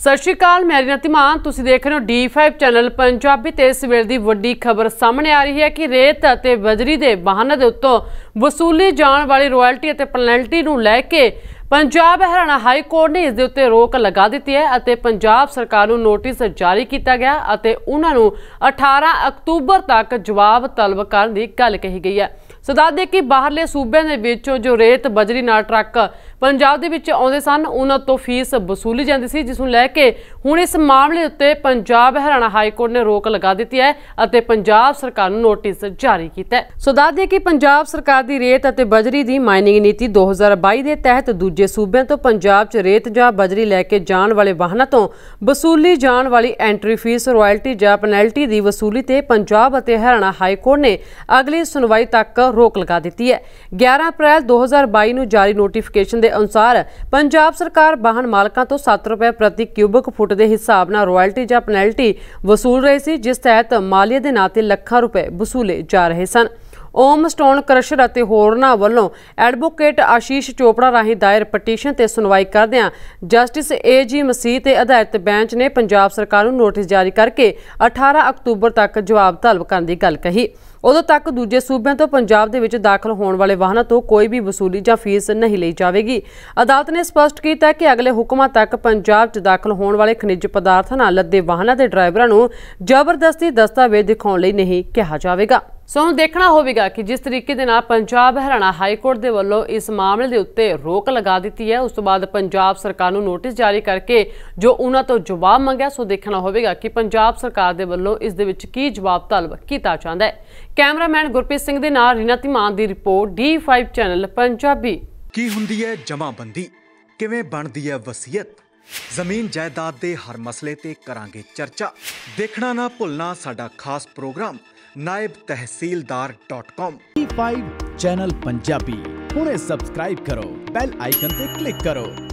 ਸਤਿ ਸ਼੍ਰੀ ਅਕਾਲ ਮੈਂ ਤਿਮਾਨ ਤੁਸੀਂ ਦੇਖ ਰਹੇ ਹੋ D5 ਚੈਨਲ ਪੰਜਾਬੀ ਤੇ ਇਸ ਵੇਲੇ ਦੀ ਵੱਡੀ ਖਬਰ ਸਾਹਮਣੇ ਆ ਰਹੀ ਹੈ ਕਿ ਰੇਤ ਅਤੇ ਬਜਰੀ ਦੇ ਵਾਹਨਾਂ ਦੇ ਉੱਤੋਂ ਵਸੂਲੀ ਜਾਣ ਵਾਲੀ ਰਾਇਲਟੀ ਅਤੇ ਪੈਨਲਟੀ ਨੂੰ ਲੈ ਕੇ ਪੰਜਾਬ ਹਰਿਆਣਾ ਹਾਈ ਕੋਰਟ ਨੇ ਇਸ ਦੇ ਉੱਤੇ ਰੋਕ ਲਗਾ ਦਿੱਤੀ ਹੈ ਅਤੇ ਪੰਜਾਬ ਸਰਕਾਰ ਨੂੰ ਨੋਟਿਸ ਜਾਰੀ ਕੀਤਾ ਗਿਆ ਅਤੇ ਉਹਨਾਂ ਨੂੰ 18 ਅਕਤੂਬਰ ਤੱਕ ਜਵਾਬ ਤਲਬ ਕਰਨ ਦੀ ਗੱਲ ਕਹੀ ਗਈ ਹੈ ਸੋ ਦੱਸ ਦੇ ਕਿ ਬਾਹਰਲੇ ਸੂਬਿਆਂ ਦੇ ਵਿੱਚੋਂ ਜੋ ਰੇਤ ਬਜਰੀ ਨਾਲ ਟਰੱਕ ਪੰਜਾਬ ਦੇ ਵਿੱਚ ਆਉਂਦੇ ਸਨ ਉਹਨਾਂ ਤੋਂ ਫੀਸ ਵਸੂਲੀ ਜਾਂਦੀ ਸੀ ਜਿਸ ਨੂੰ ਲੈ ਕੇ ਹੁਣ ਇਸ ਮਾਮਲੇ ਉੱਤੇ ਪੰਜਾਬ ਹਰਿਆਣਾ ਹਾਈ ਕੋਰਟ ਨੇ ਰੋਕ ਲਗਾ ਦਿੱਤੀ ਹੈ ਅਤੇ ਪੰਜਾਬ ਸਰਕਾਰ ਨੂੰ ਨੋਟਿਸ ਜਾਰੀ ਕੀਤਾ ਹੈ ਸੋ ਦੱਸ ਦੇ ਕਿ ਪੰਜਾਬ ਸਰਕਾਰ ਦੀ ਰੇਤ ਅਤੇ ਬਜਰੀ ਦੀ ਮਾਈਨਿੰਗ ਨੀਤੀ 2022 ਦੇ ਤਹਿਤ ਦੂਜੇ ਸੂਬਿਆਂ ਤੋਂ ਪੰਜਾਬ 'ਚ ਰੇਤ ਜਾਂ ਬਜਰੀ ਲੈ ਕੇ ਜਾਣ ਵਾਲੇ ਵਾਹਨਾਂ ਤੋਂ ਵਸੂਲੀ ਜਾਣ ਵਾਲੀ ਐਂਟਰੀ ਫੀਸ ਰਾਇਲਟੀ ਜਾਂ ਪੈਨਲਟੀ ਦੀ ਵਸੂਲੀ ਤੇ ਪੰਜਾਬ ਅਤੇ ਹਰਿਆਣਾ ਹਾਈ ਕੋਰਟ ਨੇ ਅਗਲੀ ਸੁਣਵਾਈ ਤੱਕ ਰੋਕ ਲਗਾ ਦਿੱਤੀ ਹੈ 11 ਅਪ੍ਰੈਲ 2022 ਨੂੰ ਜਾਰੀ ਨੋਟੀਫਿਕੇਸ਼ਨ ਦੇ ਅਨੁਸਾਰ ਪੰਜਾਬ ਸਰਕਾਰ ਵਾਹਨ ਮਾਲਕਾਂ ਤੋਂ 7 ਰੁਪਏ ਪ੍ਰਤੀ ਕਿਊਬਿਕ ਫੁੱਟ ਦੇ ਹਿਸਾਬ ਨਾਲ ਰਾਇਲਟੀ ਜਾਂ ਪੈਨਲਟੀ ਵਸੂਲ ਰਹੀ ਸੀ ਜਿਸ ਤਹਿਤ ਮਾਲੀਏ ਦੇ ਨਾਂ ਤੇ ਲੱਖਾਂ ਰੁਪਏ ਵਸੂਲੇ ਜਾ ਰਹੇ ਸਨ ਓਮ ਸਟੋਨ ਕ੍ਰਸ਼ਰ ਅਤੇ ਹੋਰਨਾ ਵੱਲੋਂ ਐਡਵੋਕੇਟ ਆਸ਼ੀਸ਼ ਚੋਪੜਾ ਰਾਹੀਂ ਦਾਇਰ ਪਟੀਸ਼ਨ ਤੇ ਸੁਣਵਾਈ ਕਰਦਿਆਂ ਜਸਟਿਸ ਏ ਜੀ ਮਸੀਹ ਤੇ ਅਧਾਰਿਤ ਬੈਂਚ ਨੇ ਪੰਜਾਬ ਸਰਕਾਰ ਨੂੰ ਨੋਟਿਸ ਜਾਰੀ ਕਰਕੇ 18 ਅਕਤੂਬਰ ਤੱਕ ਜਵਾਬ ਤਲਬ ਕਰਨ ਦੀ ਗੱਲ ਕਹੀ ਉਦੋਂ ਤੱਕ ਦੂਜੇ ਸੂਬਿਆਂ ਤੋਂ ਪੰਜਾਬ ਦੇ ਵਿੱਚ ਦਾਖਲ ਹੋਣ ਵਾਲੇ ਵਾਹਨਾਂ ਤੋਂ ਕੋਈ ਵੀ ਵਸੂਲੀ ਜਾਂ ਫੀਸ ਨਹੀਂ ਲਈ ਜਾਵੇਗੀ ਅਦਾਲਤ ਨੇ ਸਪਸ਼ਟ ਕੀਤਾ ਕਿ ਅਗਲੇ ਹੁਕਮਾਂ ਤੱਕ ਪੰਜਾਬ 'ਚ ਦਾਖਲ ਹੋਣ ਵਾਲੇ ਖਣਿਜ ਪਦਾਰਥਾਂ ਨਾਲ ਲੱਦੇ ਵਾਹਨਾਂ ਦੇ ਡਰਾਈਵਰਾਂ ਨੂੰ ਜ਼ਬਰਦਸਤੀ ਦਸਤਾਵੇਜ਼ ਦਿਖਾਉਣ ਲਈ ਨਹੀਂ ਕਿਹਾ ਜਾਵੇਗਾ ਸੋ ਹੁਣ ਦੇਖਣਾ ਹੋਵੇਗਾ ਕਿ ਜਿਸ ਤਰੀਕੇ ਦੇ ਨਾਲ ਪੰਜਾਬ ਹਰਿਆਣਾ ਹਾਈ ਕੋਰਟ ਦੇ ਵੱਲੋਂ ਇਸ ਮਾਮਲੇ ਦੇ ਉੱਤੇ ਰੋਕ ਲਗਾ ਦਿੱਤੀ ਹੈ ਉਸ ਤੋਂ ਬਾਅਦ ਪੰਜਾਬ ਸਰਕਾਰ ਨੂੰ ਨੋਟਿਸ ਜਾਰੀ ਕਰਕੇ ਜੋ ਉਹਨਾਂ ਤੋਂ ਜਵਾਬ ਮੰਗਿਆ ਸੋ ਦੇਖਣਾ ਹੋਵੇਗਾ ਕਿ ਪੰਜਾਬ ਸਰਕਾਰ ਦੇ ਵੱਲੋਂ ਇਸ ਦੇ ਵਿੱਚ ਕੀ ਜਵਾਬ ਤਲਬ ਕੀਤਾ ਜਾਂਦਾ ਹੈ ਕੈਮਰਾਮੈਨ ਗੁਰਪ੍ਰੀਤ ਸਿੰਘ ਦੇ ਨਾਲ ਰੀਨਾ ਧੀਮਾਨ ਦੀ ਰਿਪੋਰਟ D5 ਚੈਨਲ ਪੰਜਾਬੀ ਕੀ ਹੁੰਦੀ ਹੈ ਜਮਾਬੰਦੀ ਕਿਵੇਂ ਬਣਦੀ ਹੈ ਵਸੀਅਤ ਜ਼ਮੀਨ ਜਾਇਦਾਦ ਦੇ ਹਰ ਮਸਲੇ ਤੇ ਕਰਾਂਗੇ ਚਰਚਾ ਦੇਖਣਾ ਨਾ ਭੁੱਲਣਾ ਸਾਡਾ ਖਾਸ programme naibtehsildar.com T5 channel Punjabi ਹੁਣੇ ਸਬਸਕ੍ਰਾਈਬ ਕਰੋ ਬੈਲ ਆਈਕਨ ਤੇ ਕਲਿੱਕ ਕਰੋ